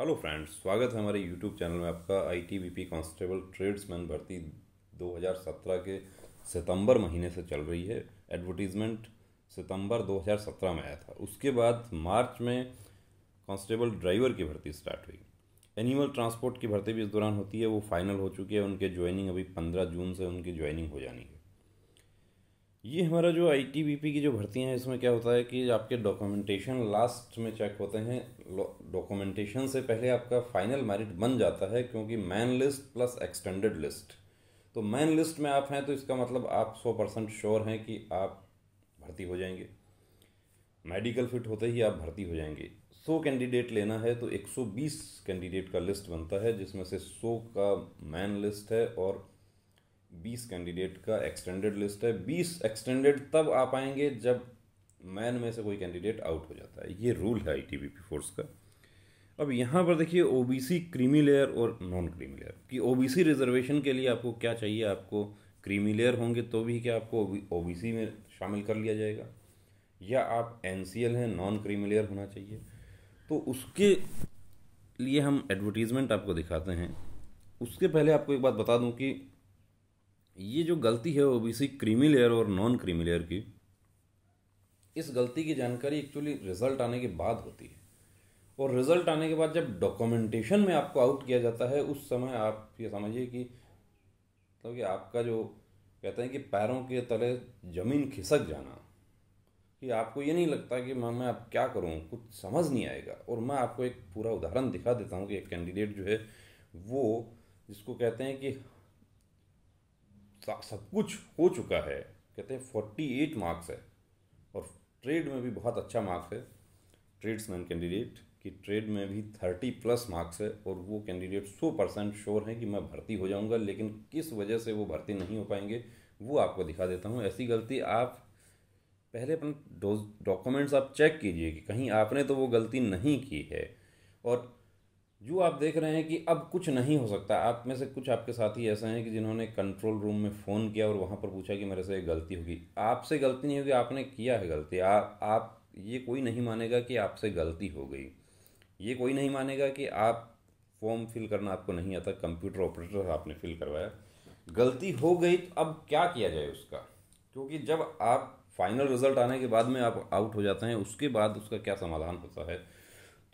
hello friends स्वागत है हमारे यूट्यूब चैनल में आपका I T B P constable tradesman भर्ती 2017 के सितंबर महीने से चल रही है एडवर्टीज़मेंट सितंबर 2017 में आया था उसके बाद मार्च में कांस्टेबल ड्राइवर की भर्ती स्टार्ट हुई एनिमल ट्रांसपोर्ट की भर्ती भी इस दौरान होती है वो फाइनल हो चुकी है उनके ज्वाइनिंग अभी पंद्रह जून से उनकी ज्वाइनिंग हो जानी है ये हमारा जो आई टी बी पी की जो भर्तियाँ हैं इसमें क्या होता है कि आपके डॉक्यूमेंटेशन लास्ट में चेक होते हैं डॉक्यूमेंटेशन से पहले आपका फाइनल मेरिट बन जाता है क्योंकि main list plus extended list तो मैन लिस्ट में आप हैं तो इसका मतलब आप सौ परसेंट श्योर हैं कि आप भर्ती हो जाएंगे मेडिकल फिट होते ही आप भर्ती हो जाएंगे सौ कैंडिडेट लेना है तो एक सौ बीस कैंडिडेट का लिस्ट बनता है जिसमें से सौ का मैन लिस्ट है और बीस कैंडिडेट का एक्सटेंडेड लिस्ट है बीस एक्सटेंडेड तब आ पाएंगे जब मैन में से कोई कैंडिडेट आउट हो जाता है ये रूल है आई फोर्स का अब यहाँ पर देखिए ओबीसी क्रीमी लेयर और नॉन क्रीमी लेयर कि ओबीसी रिजर्वेशन के लिए आपको क्या चाहिए आपको क्रीमी लेयर होंगे तो भी क्या आपको ओ में शामिल कर लिया जाएगा या आप एन हैं नॉन क्रीमी लेयर होना चाहिए तो उसके लिए हम एडवर्टीज़मेंट आपको दिखाते हैं उसके पहले आपको एक बात बता दूं कि ये जो गलती है ओबीसी क्रीमी लेयर और नॉन क्रीमी लेयर की इस गलती की जानकारी एक्चुअली रिजल्ट आने के बाद होती है और रिजल्ट आने के बाद जब डॉक्यूमेंटेशन में आपको आउट किया जाता है उस समय आप ये समझिए कि मतलब तो कि आपका जो कहते हैं कि पैरों के तले ज़मीन खिसक जाना कि आपको ये नहीं लगता कि मैं मैं अब क्या करूँ कुछ समझ नहीं आएगा और मैं आपको एक पूरा उदाहरण दिखा देता हूँ कि एक कैंडिडेट जो है वो जिसको कहते हैं कि सब कुछ हो चुका है कहते हैं फोर्टी एट मार्क्स है और ट्रेड में भी बहुत अच्छा मार्क्स है ट्रेड्समैन कैंडिडेट कि ट्रेड में भी थर्टी प्लस मार्क्स है और वो कैंडिडेट सौ परसेंट श्योर हैं कि मैं भर्ती हो जाऊंगा लेकिन किस वजह से वो भर्ती नहीं हो पाएंगे वो आपको दिखा देता हूँ ऐसी गलती आप पहले अपने डॉक्यूमेंट्स आप चेक कीजिए कि कहीं आपने तो वो गलती नहीं की है और जो आप देख रहे हैं कि अब कुछ नहीं हो सकता आप में से कुछ आपके साथी ऐसे हैं कि जिन्होंने कंट्रोल रूम में फ़ोन किया और वहाँ पर पूछा कि मेरे से गलती होगी आपसे गलती नहीं होगी आपने किया है गलती आ, आप ये कोई नहीं मानेगा कि आपसे गलती हो गई ये कोई नहीं मानेगा कि आप फॉर्म फिल करना आपको नहीं आता कंप्यूटर ऑपरेटर आपने फिल करवाया गलती हो गई तो अब क्या किया जाए उसका क्योंकि जब आप फाइनल रिजल्ट आने के बाद में आप आउट हो जाते हैं उसके बाद उसका क्या समाधान होता है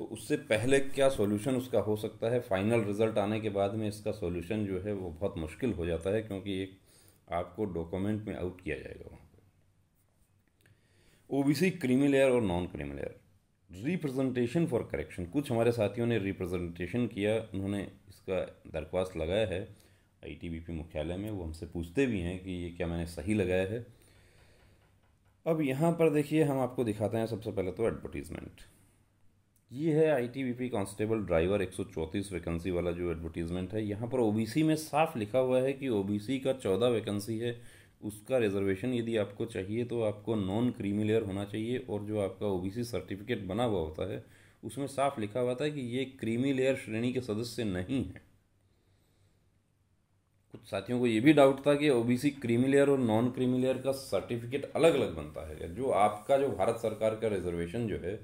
तो उससे पहले क्या सॉल्यूशन उसका हो सकता है फाइनल रिजल्ट आने के बाद में इसका सॉल्यूशन जो है वो बहुत मुश्किल हो जाता है क्योंकि एक आपको डॉक्यूमेंट में आउट किया जाएगा वहाँ पर O B C creamy layer और non creamy layer representation for correction कुछ हमारे साथियों ने रिप्रेजेंटेशन किया उन्होंने इसका दरख्वास्त लगाया है आई टी बी पी मुख्यालय में वो हमसे पूछते भी हैं कि ये क्या मैंने सही लगाया है अब यहाँ पर देखिए हम आपको दिखाते हैं सबसे पहले तो एडवर्टीज़मेंट ये है आईटीबीपी कांस्टेबल ड्राइवर 134 वैकेंसी वाला जो एडवर्टीजमेंट है यहाँ पर ओबीसी में साफ लिखा हुआ है कि ओबीसी का चौदह वैकेंसी है उसका रिजर्वेशन यदि आपको चाहिए तो आपको नॉन क्रीमी लेयर होना चाहिए और जो आपका ओबीसी सर्टिफिकेट बना हुआ होता है उसमें साफ लिखा हुआ था कि ये क्रीमी लेयर श्रेणी के सदस्य नहीं है कुछ साथियों को ये भी डाउट था कि ओबीसी क्रीमी लेयर और नॉन क्रीमी लेयर का सर्टिफिकेट अलग अलग बनता है जो आपका जो भारत सरकार का रिजर्वेशन जो है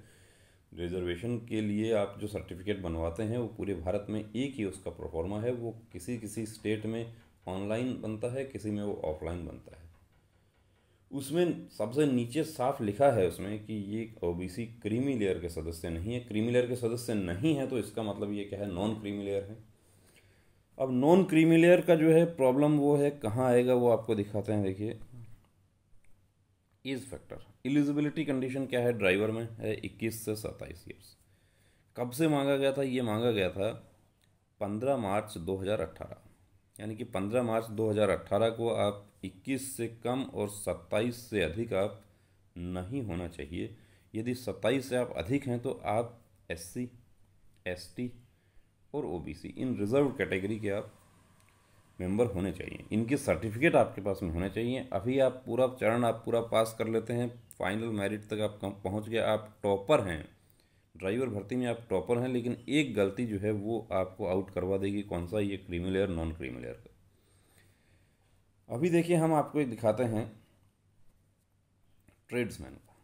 रिजर्वेशन के लिए आप जो सर्टिफिकेट बनवाते हैं वो पूरे भारत में एक ही उसका प्रोफॉर्मा है वो किसी किसी स्टेट में ऑनलाइन बनता है किसी में वो ऑफलाइन बनता है उसमें सबसे नीचे साफ लिखा है उसमें कि ये सी क्रीमी लेयर के सदस्य नहीं है क्रीमी लेयर के सदस्य नहीं है तो इसका मतलब ये क्या है नॉन क्रीमी लेयर है अब नॉन क्रीमी लेयर का जो है प्रॉब्लम वो है कहाँ आएगा वो आपको दिखाते हैं देखिए एज फैक्टर एलिजिबिलिटी कंडीशन क्या है ड्राइवर में है इक्कीस से सत्ताईस ईयर्स कब से मांगा गया था ये मांगा गया था पंद्रह मार्च 2018 यानी कि पंद्रह मार्च 2018 को आप इक्कीस से कम और सत्ताईस से अधिक आप नहीं होना चाहिए यदि सत्ताईस से आप अधिक हैं तो आप एस सी एस टी और ओ बी सी इन रिजर्व कैटेगरी के आप मेंबर होने चाहिए इनके सर्टिफिकेट आपके पास में होने चाहिए अभी आप पूरा चरण आप पूरा पास कर लेते हैं फाइनल मेरिट तक आप पहुंच गए आप टॉपर हैं ड्राइवर भर्ती में आप टॉपर हैं लेकिन एक गलती जो है वो आपको आउट करवा देगी कौन सा ये creamy layer non creamy layer का अभी देखिए हम आपको एक दिखाते हैं ट्रेड्समैन का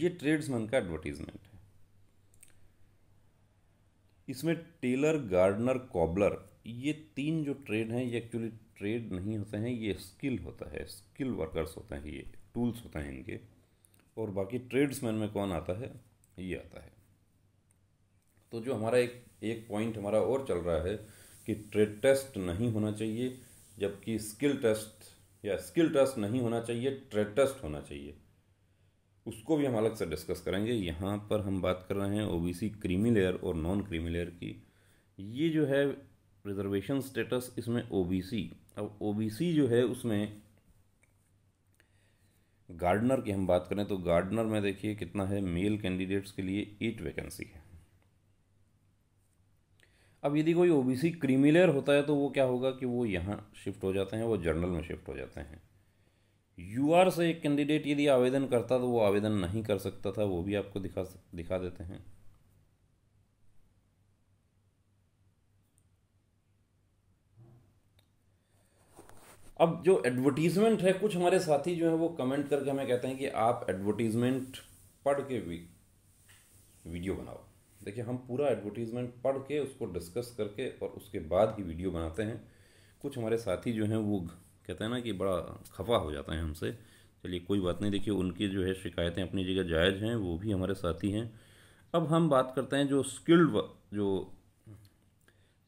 ये ट्रेड्समैन का एडवर्टीजमेंट है इसमें टेलर गार्डनर कॉबलर ये तीन जो ट्रेड हैं ये एक्चुअली ट्रेड नहीं होते हैं ये स्किल होता है स्किल वर्कर्स होते हैं ये टूल्स होते हैं इनके और बाकी ट्रेड्समैन में कौन आता है ये आता है तो जो हमारा एक एक पॉइंट हमारा और चल रहा है कि ट्रेड टेस्ट नहीं होना चाहिए जबकि स्किल टेस्ट या स्किल टेस्ट नहीं होना चाहिए ट्रेड टेस्ट होना चाहिए उसको भी हम अलग से डिस्कस करेंगे यहाँ पर हम बात कर रहे हैं ओबीसी क्रीमी लेयर और नॉन क्रीमी लेयर की ये जो है रिजर्वेशन स्टेटस इसमें ओबीसी अब ओबीसी जो है उसमें गार्डनर की हम बात करें तो गार्डनर में देखिए कितना है मेल कैंडिडेट्स के लिए एट वैकेंसी है अब यदि कोई ओबीसी क्रीमिलेयर होता है तो वो क्या होगा कि वो यहाँ शिफ्ट हो जाते हैं वो जर्नल में शिफ्ट हो जाते हैं यूआर से एक कैंडिडेट यदि आवेदन करता तो वो आवेदन नहीं कर सकता था वो भी आपको दिखा दिखा देते हैं अब जो एडवर्टीजमेंट है कुछ हमारे साथी जो है वो कमेंट करके हमें कहते हैं कि आप एडवर्टीजमेंट पढ़ के भी वीडियो बनाओ देखिए हम पूरा एडवर्टीजमेंट पढ़ के उसको डिस्कस करके और उसके बाद ही वीडियो बनाते हैं कुछ हमारे साथी जो हैं वो कहते हैं ना कि बड़ा खफा हो जाता है हमसे चलिए कोई बात नहीं देखिए उनकी जो है शिकायतें अपनी जगह जायज़ हैं वो भी हमारे साथी हैं अब हम बात करते हैं जो स्किल्ड जो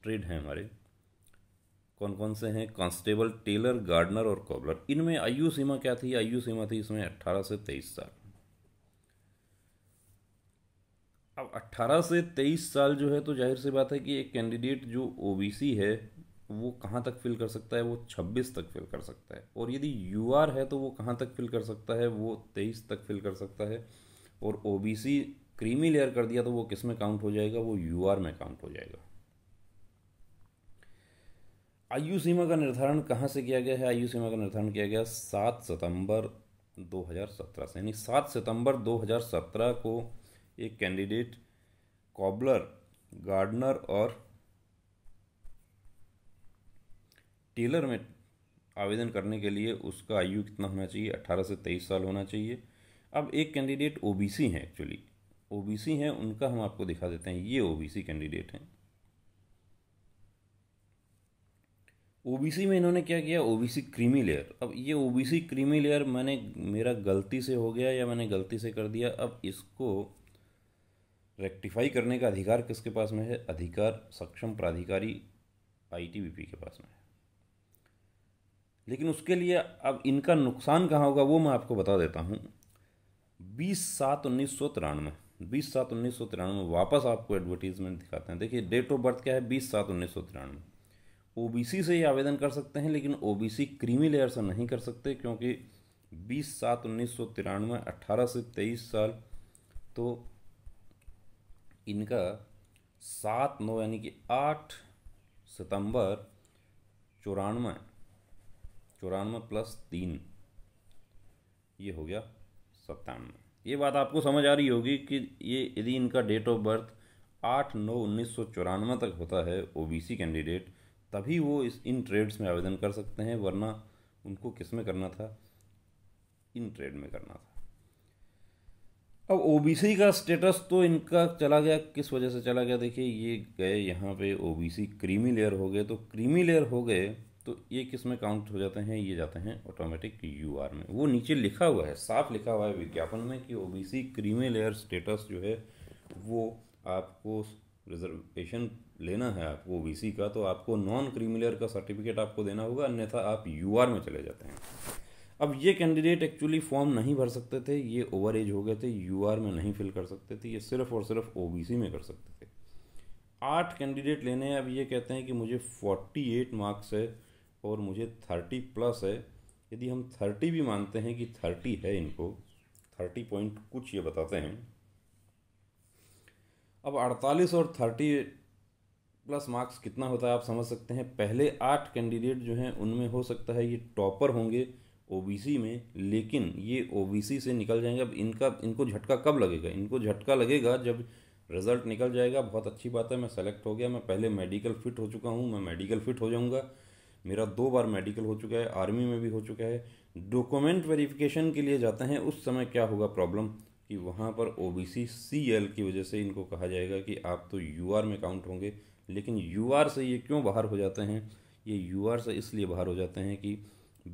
ट्रेड हैं हमारे कौन कौन से हैं कांस्टेबल टेलर गार्डनर और कॉबलर इनमें आयु सीमा क्या थी आयु सीमा थी इसमें अट्ठारह से तेईस साल अब 18 से 23 साल जो है तो जाहिर सी बात है कि एक कैंडिडेट जो ओबीसी है वो कहाँ तक फिल कर सकता है वो 26 तक फिल कर सकता है और यदि यूआर है तो वो कहाँ तक फिल कर सकता है वो 23 तक फिल कर सकता है और ओबीसी क्रीमी लेयर कर दिया तो वो किस में काउंट हो जाएगा वो यूआर में काउंट हो जाएगा आयु सीमा का निर्धारण कहाँ से किया गया है आयु सीमा का निर्धारण किया गया सात सितंबर 2017 से यानी सात सितंबर 2017 को एक कैंडिडेट कॉबलर गार्डनर और टेलर में आवेदन करने के लिए उसका आयु कितना होना चाहिए 18 से 23 साल होना चाहिए अब एक कैंडिडेट ओबीसी हैं एक्चुअली ओबीसी हैं उनका हम आपको दिखा देते हैं ये ओबीसी कैंडिडेट हैं ओबीसी में इन्होंने क्या किया ओबीसी क्रीमी लेयर अब ये ओबीसी क्रीमी लेयर मैंने मेरा गलती से हो गया या मैंने गलती से कर दिया अब इसको रेक्टिफाई करने का अधिकार किसके पास में है अधिकार सक्षम प्राधिकारी आईटीबीपी के पास में है लेकिन उसके लिए अब इनका नुकसान कहाँ होगा वो मैं आपको बता देता हूँ बीस सात उन्नीस सौ तिरानवे बीस सात उन्नीस सौ तिरानवे वापस आपको एडवर्टीजमेंट दिखाते हैं देखिए डेट ऑफ बर्थ क्या है बीस सात उन्नीस सौ तिरानवे ओबीसी से ही आवेदन कर सकते हैं लेकिन ओबीसी क्रीमी लेयर से नहीं कर सकते क्योंकि बीस सात उन्नीस सौ तिरानवे अट्ठारह से तेईस साल तो इनका सात नौ यानी कि आठ सितंबर चौरानवे चौरानवे प्लस तीन ये हो गया सत्तानवे ये बात आपको समझ आ रही होगी कि ये यदि इनका डेट ऑफ बर्थ आठ नौ उन्नीस सौ चौरानवे तक होता है ओबीसी कैंडिडेट तभी वो इस इन ट्रेड्स में आवेदन कर सकते हैं वरना उनको किस में करना था इन ट्रेड में करना था अब ओबीसी का स्टेटस तो इनका चला गया किस वजह से चला गया देखिए ये गए यहाँ पे ओबीसी क्रीमी लेयर हो गए तो क्रीमी लेयर हो गए तो ये किस में काउंट हो जाते हैं ये जाते हैं ऑटोमेटिक यू आर में वो नीचे लिखा हुआ है साफ लिखा हुआ है विज्ञापन में कि ओबीसी क्रीमी लेयर स्टेटस जो है वो आपको रिजर्वेशन लेना है आपको ओबीसी का तो आपको नॉन क्रीमिलियर का सर्टिफिकेट आपको देना होगा अन्यथा आप यू में चले जाते हैं अब ये कैंडिडेट एक्चुअली फॉर्म नहीं भर सकते थे ये ओवर एज हो गए थे यू में नहीं फिल कर सकते थे ये सिर्फ और सिर्फ ओ में कर सकते थे आठ कैंडिडेट लेने हैं अब ये कहते हैं कि मुझे फोर्टी एट मार्क्स है और मुझे थर्टी प्लस है यदि हम थर्टी भी मानते हैं कि थर्टी है इनको थर्टी पॉइंट कुछ ये बताते हैं अब अड़तालीस और थर्टी प्लस मार्क्स कितना होता है आप समझ सकते हैं पहले आठ कैंडिडेट जो हैं उनमें हो सकता है ये टॉपर होंगे ओबीसी में लेकिन ये ओबीसी से निकल जाएंगे अब इनका इनको झटका कब लगेगा इनको झटका लगेगा जब रिज़ल्ट निकल जाएगा बहुत अच्छी बात है मैं सेलेक्ट हो गया मैं पहले मेडिकल फिट हो चुका हूँ मैं मेडिकल फिट हो जाऊँगा मेरा दो बार मेडिकल हो चुका है आर्मी में भी हो चुका है डॉक्यूमेंट वेरिफिकेशन के लिए जाते हैं उस समय क्या होगा प्रॉब्लम कि वहाँ पर O B C C L की वजह से इनको कहा जाएगा कि आप तो यू आर में काउंट होंगे लेकिन यू आर से ये क्यों बाहर हो जाते हैं ये यू आर से इसलिए बाहर हो जाते हैं कि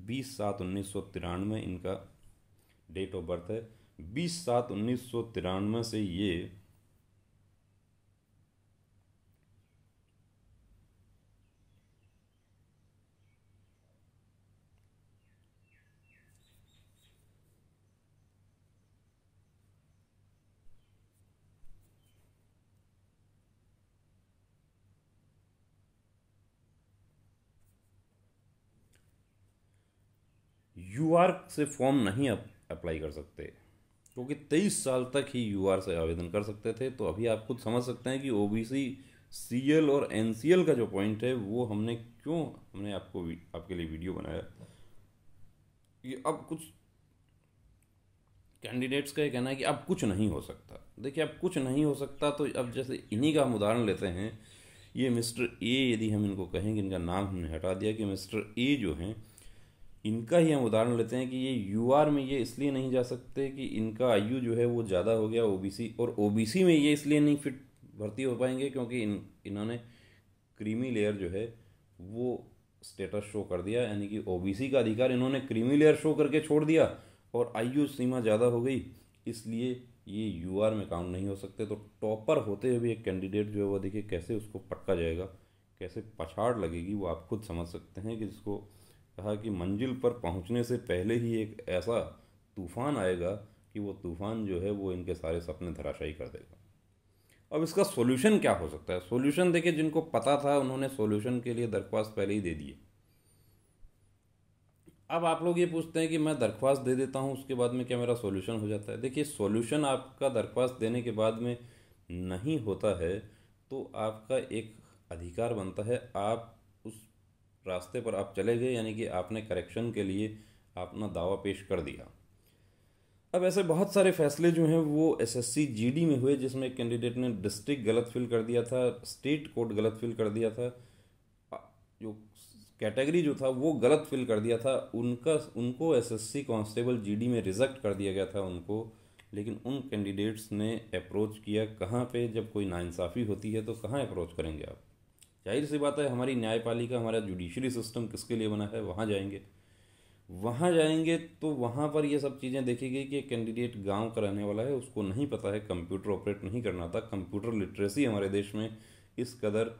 बीस सात उन्नीस सौ तिरानवे इनका डेट ऑफ बर्थ है बीस सात उन्नीस सौ तिरानवे से ये यू आर से फॉर्म नहीं अप्लाई कर सकते क्योंकि तेईस साल तक ही यू आर से आवेदन कर सकते थे तो अभी आप खुद समझ सकते हैं कि O B C C L और एन सी एल का जो पॉइंट है वो हमने क्यों हमने आपको आपके लिए वीडियो बनाया ये अब कुछ कैंडिडेट्स का ये कहना है कि अब कुछ नहीं हो सकता देखिए अब कुछ नहीं हो सकता तो अब जैसे इन्हीं का हम उदाहरण लेते हैं ये मिस्टर ए यदि हम इनको कहें कि इनका नाम हमने हटा दिया कि मिस्टर ए जो हैं इनका ही हम उदाहरण लेते हैं कि ये यू आर में ये इसलिए नहीं जा सकते कि इनका आयु जो है वो ज़्यादा हो गया ओ बी सी और ओ बी सी में ये इसलिए नहीं फिट भर्ती हो पाएंगे क्योंकि इन इन्होंने क्रीमी लेयर जो है वो स्टेटस शो कर दिया यानी कि ओ बी सी का अधिकार इन्होंने क्रीमी लेयर शो करके छोड़ दिया और आयु सीमा ज़्यादा हो गई इसलिए ये यू आर में काउंट नहीं हो सकते तो टॉपर होते हुए एक कैंडिडेट जो है वो देखिए कैसे उसको पटका जाएगा कैसे पछाड़ लगेगी वो आप खुद समझ सकते हैं कि जिसको कहा कि मंजिल पर पहुंचने से पहले ही एक ऐसा तूफ़ान आएगा कि वो तूफ़ान जो है वो इनके सारे सपने धराशायी कर देगा अब इसका सोल्यूशन क्या हो सकता है सोल्यूशन देखिए जिनको पता था उन्होंने सोल्यूशन के लिए दरख्वास्त पहले ही दे दिए अब आप लोग ये पूछते हैं कि मैं दरख्वास्त दे देता हूँ उसके बाद में क्या मेरा सोल्यूशन हो जाता है देखिए सोल्यूशन आपका दरख्वास्त देने के बाद में नहीं होता है तो आपका एक अधिकार बनता है आप रास्ते पर आप चले गए यानी कि आपने करेक्शन के लिए अपना दावा पेश कर दिया अब ऐसे बहुत सारे फैसले जो हैं वो जी डी में हुए जिसमें एक कैंडिडेट ने डिस्ट्रिक्ट गलत फिल कर दिया था स्टेट कोड गलत फिल कर दिया था जो कैटेगरी जो था वो गलत फिल कर दिया था उनका उनको एसएससी कांस्टेबल जीडी में रिजेक्ट कर दिया गया था उनको लेकिन उन कैंडिडेट्स ने अप्रोच किया कहाँ पे जब कोई नाइंसाफ़ी होती है तो कहाँ अप्रोच करेंगे आप जाहिर सी बात है हमारी न्यायपालिका हमारा जुडिशरी सिस्टम किसके लिए बना है वहाँ जाएंगे वहाँ जाएंगे तो वहाँ पर ये सब चीज़ें देखी गई कि कैंडिडेट गांव का रहने वाला है उसको नहीं पता है कंप्यूटर ऑपरेट नहीं करना था कंप्यूटर लिटरेसी हमारे देश में इस कदर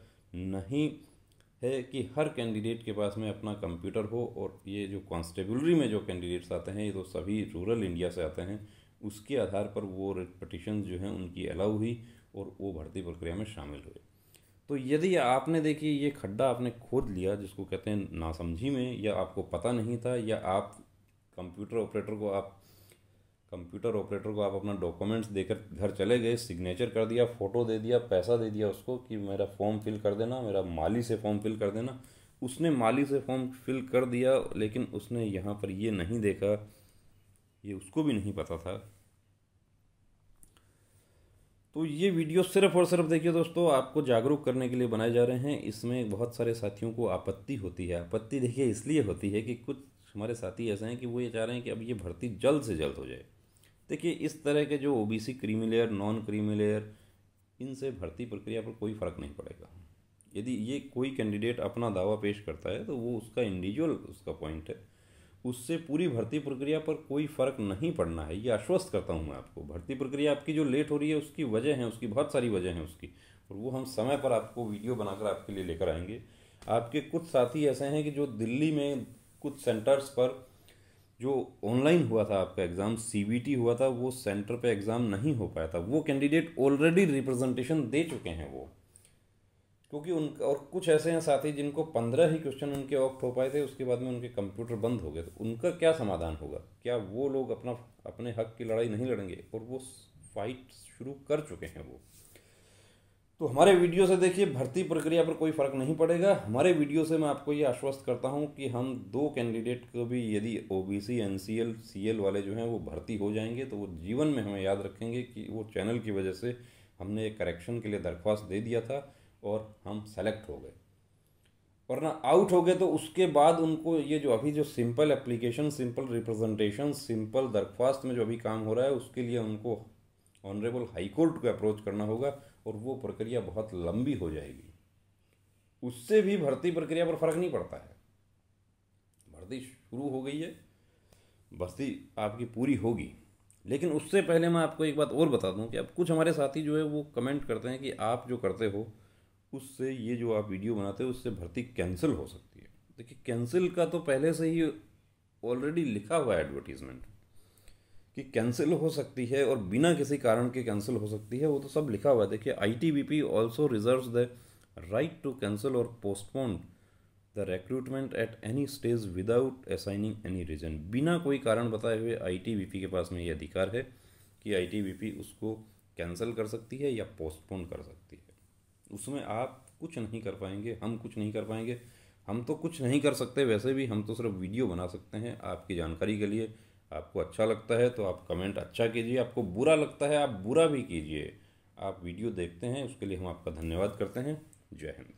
नहीं है कि हर कैंडिडेट के पास में अपना कंप्यूटर हो और ये जो कॉन्स्टेबलरी में जो कैंडिडेट्स आते हैं ये तो सभी रूरल इंडिया से आते हैं उसके आधार पर वो पटिशन जो हैं उनकी अलाउ हुई और वो भर्ती प्रक्रिया में शामिल हुए तो यदि आपने देखिए ये खड्डा आपने खोद लिया जिसको कहते हैं नासमझी में या आपको पता नहीं था या आप कंप्यूटर ऑपरेटर को आप कंप्यूटर ऑपरेटर को आप अपना डॉक्यूमेंट्स देकर घर चले गए सिग्नेचर कर दिया फ़ोटो दे दिया पैसा दे दिया उसको कि मेरा फॉर्म फिल कर देना मेरा माली से फॉर्म फिल कर देना उसने माली से फॉर्म फिल कर दिया लेकिन उसने यहाँ पर ये नहीं देखा ये उसको भी नहीं पता था तो ये वीडियो सिर्फ और सिर्फ देखिए दोस्तों आपको जागरूक करने के लिए बनाए जा रहे हैं इसमें बहुत सारे साथियों को आपत्ति होती है आपत्ति देखिए इसलिए होती है कि कुछ हमारे साथी ऐसे हैं कि वो ये चाह रहे हैं कि अब ये भर्ती जल्द से जल्द हो जाए देखिए इस तरह के जो O B C non creamy layer इनसे भर्ती प्रक्रिया पर कोई फ़र्क नहीं पड़ेगा यदि ये कोई कैंडिडेट अपना दावा पेश करता है तो वो उसका इंडिविजुअल उसका पॉइंट है उससे पूरी भर्ती प्रक्रिया पर कोई फर्क नहीं पड़ना है ये आश्वस्त करता हूँ मैं आपको भर्ती प्रक्रिया आपकी जो लेट हो रही है उसकी वजह है उसकी बहुत सारी वजह है उसकी और वो हम समय पर आपको वीडियो बनाकर आपके लिए लेकर आएंगे आपके कुछ साथी ऐसे हैं कि जो दिल्ली में कुछ सेंटर्स पर जो ऑनलाइन हुआ था आपका एग्ज़ाम सी हुआ था वो सेंटर पे एग्ज़ाम नहीं हो पाया था वो कैंडिडेट ऑलरेडी रिप्रेजेंटेशन दे चुके हैं वो क्योंकि उन और कुछ ऐसे हैं साथी जिनको पंद्रह ही क्वेश्चन उनके वक्त हो पाए थे उसके बाद में उनके कंप्यूटर बंद हो गए तो उनका क्या समाधान होगा क्या वो लोग अपना अपने हक की लड़ाई नहीं लड़ेंगे और वो फाइट शुरू कर चुके हैं वो तो हमारे वीडियो से देखिए भर्ती प्रक्रिया पर कोई फर्क नहीं पड़ेगा हमारे वीडियो से मैं आपको ये आश्वस्त करता हूँ कि हम दो कैंडिडेट को भी यदि O B C N C L C L वाले जो हैं वो भर्ती हो जाएंगे तो वो जीवन में हमें याद रखेंगे कि वो चैनल की वजह से हमने एक करेक्शन के लिए दरख्वास्त दे दिया था और हम सेलेक्ट हो गए वरना आउट हो गए तो उसके बाद उनको ये जो अभी जो simple application simple representation simple दरख्वास्त में जो अभी काम हो रहा है उसके लिए उनको ऑनरेबल हाईकोर्ट को अप्रोच करना होगा और वो प्रक्रिया बहुत लंबी हो जाएगी उससे भी भर्ती प्रक्रिया पर फर्क नहीं पड़ता है भर्ती शुरू हो गई है भर्ती आपकी पूरी होगी लेकिन उससे पहले मैं आपको एक बात और बता दूं कि अब कुछ हमारे साथी जो है वो कमेंट करते हैं कि आप जो करते हो उससे ये जो आप वीडियो बनाते हो उससे भर्ती कैंसिल हो सकती है देखिए कैंसिल का तो पहले से ही ऑलरेडी लिखा हुआ है एडवर्टीजमेंट कि कैंसिल हो सकती है और बिना किसी कारण के कैंसिल हो सकती है वो तो सब लिखा हुआ है देखिए I T B P also reserve the right to cancel और postpone the recruitment at any stage without assigning any reason बिना कोई कारण बताए हुए आई टी बी पी के पास में ये अधिकार है कि आई टी बी पी उसको कैंसिल कर सकती है या पोस्टपोन कर सकती है उसमें आप कुछ नहीं कर पाएंगे हम कुछ नहीं कर पाएंगे हम तो कुछ नहीं कर सकते वैसे भी हम तो सिर्फ वीडियो बना सकते हैं आपकी जानकारी के लिए आपको अच्छा लगता है तो आप कमेंट अच्छा कीजिए आपको बुरा लगता है आप बुरा भी कीजिए आप वीडियो देखते हैं उसके लिए हम आपका धन्यवाद करते हैं जय हिंद